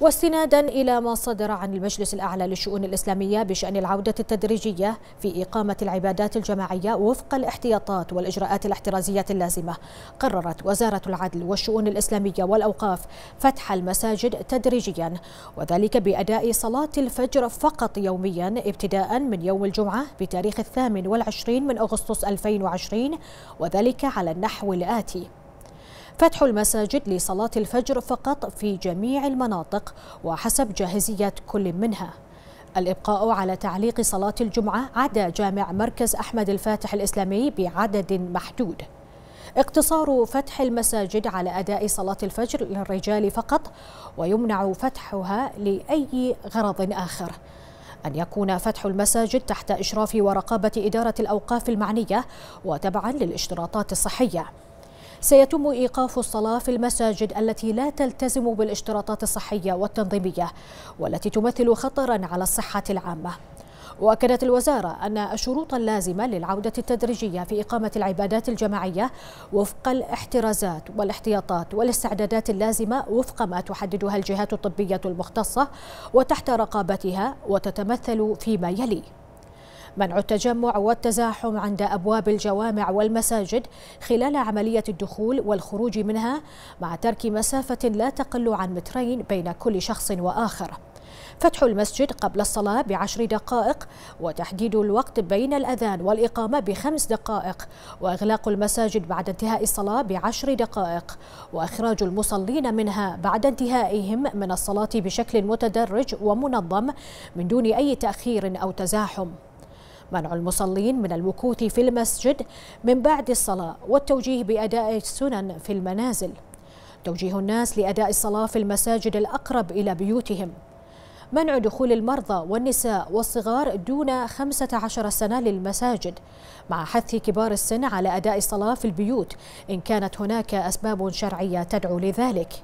واستنادا إلى ما صدر عن المجلس الأعلى للشؤون الإسلامية بشأن العودة التدريجية في إقامة العبادات الجماعية وفق الاحتياطات والإجراءات الاحترازية اللازمة قررت وزارة العدل والشؤون الإسلامية والأوقاف فتح المساجد تدريجيا وذلك بأداء صلاة الفجر فقط يوميا ابتداء من يوم الجمعة بتاريخ الثامن والعشرين من أغسطس 2020 وذلك على النحو الآتي فتح المساجد لصلاة الفجر فقط في جميع المناطق وحسب جاهزية كل منها الإبقاء على تعليق صلاة الجمعة عدا جامع مركز أحمد الفاتح الإسلامي بعدد محدود اقتصار فتح المساجد على أداء صلاة الفجر للرجال فقط ويمنع فتحها لأي غرض آخر أن يكون فتح المساجد تحت إشراف ورقابة إدارة الأوقاف المعنية وتبعا للاشتراطات الصحية سيتم إيقاف الصلاة في المساجد التي لا تلتزم بالاشتراطات الصحية والتنظيمية والتي تمثل خطرا على الصحة العامة وأكدت الوزارة أن الشروط اللازمة للعودة التدريجية في إقامة العبادات الجماعية وفق الاحترازات والاحتياطات والاستعدادات اللازمة وفق ما تحددها الجهات الطبية المختصة وتحت رقابتها وتتمثل فيما يلي منع التجمع والتزاحم عند أبواب الجوامع والمساجد خلال عملية الدخول والخروج منها مع ترك مسافة لا تقل عن مترين بين كل شخص وآخر فتح المسجد قبل الصلاة بعشر دقائق وتحديد الوقت بين الأذان والإقامة بخمس دقائق وإغلاق المساجد بعد انتهاء الصلاة بعشر دقائق وإخراج المصلين منها بعد انتهائهم من الصلاة بشكل متدرج ومنظم من دون أي تأخير أو تزاحم منع المصلين من الوقوف في المسجد من بعد الصلاة والتوجيه بأداء السنن في المنازل توجيه الناس لأداء الصلاة في المساجد الأقرب إلى بيوتهم منع دخول المرضى والنساء والصغار دون 15 سنة للمساجد مع حث كبار السن على أداء الصلاة في البيوت إن كانت هناك أسباب شرعية تدعو لذلك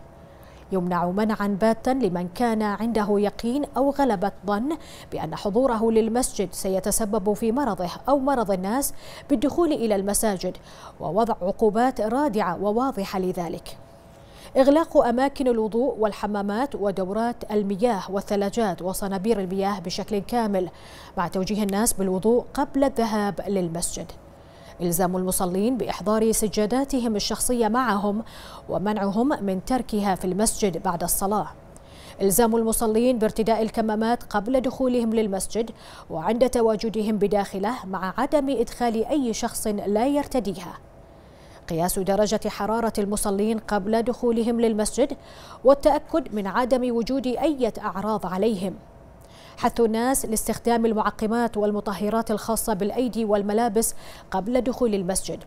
يمنع منعا باتا لمن كان عنده يقين أو غلبة ظن بأن حضوره للمسجد سيتسبب في مرضه أو مرض الناس بالدخول إلى المساجد ووضع عقوبات رادعة وواضحة لذلك إغلاق أماكن الوضوء والحمامات ودورات المياه والثلاجات وصنابير المياه بشكل كامل مع توجيه الناس بالوضوء قبل الذهاب للمسجد إلزام المصلين بإحضار سجاداتهم الشخصية معهم ومنعهم من تركها في المسجد بعد الصلاة إلزام المصلين بارتداء الكمامات قبل دخولهم للمسجد وعند تواجدهم بداخله مع عدم إدخال أي شخص لا يرتديها قياس درجة حرارة المصلين قبل دخولهم للمسجد والتأكد من عدم وجود أي أعراض عليهم حث الناس لاستخدام المعقمات والمطهرات الخاصة بالأيدي والملابس قبل دخول المسجد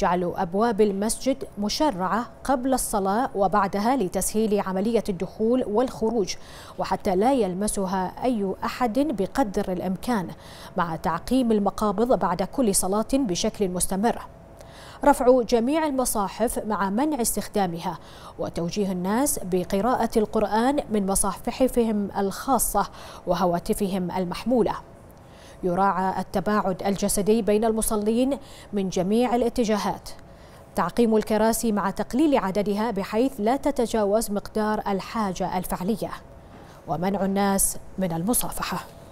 جعلوا أبواب المسجد مشرعة قبل الصلاة وبعدها لتسهيل عملية الدخول والخروج وحتى لا يلمسها أي أحد بقدر الإمكان مع تعقيم المقابض بعد كل صلاة بشكل مستمر رفع جميع المصاحف مع منع استخدامها وتوجيه الناس بقراءة القرآن من مصاحفهم الخاصة وهواتفهم المحمولة يراعى التباعد الجسدي بين المصلين من جميع الاتجاهات تعقيم الكراسي مع تقليل عددها بحيث لا تتجاوز مقدار الحاجة الفعلية ومنع الناس من المصافحة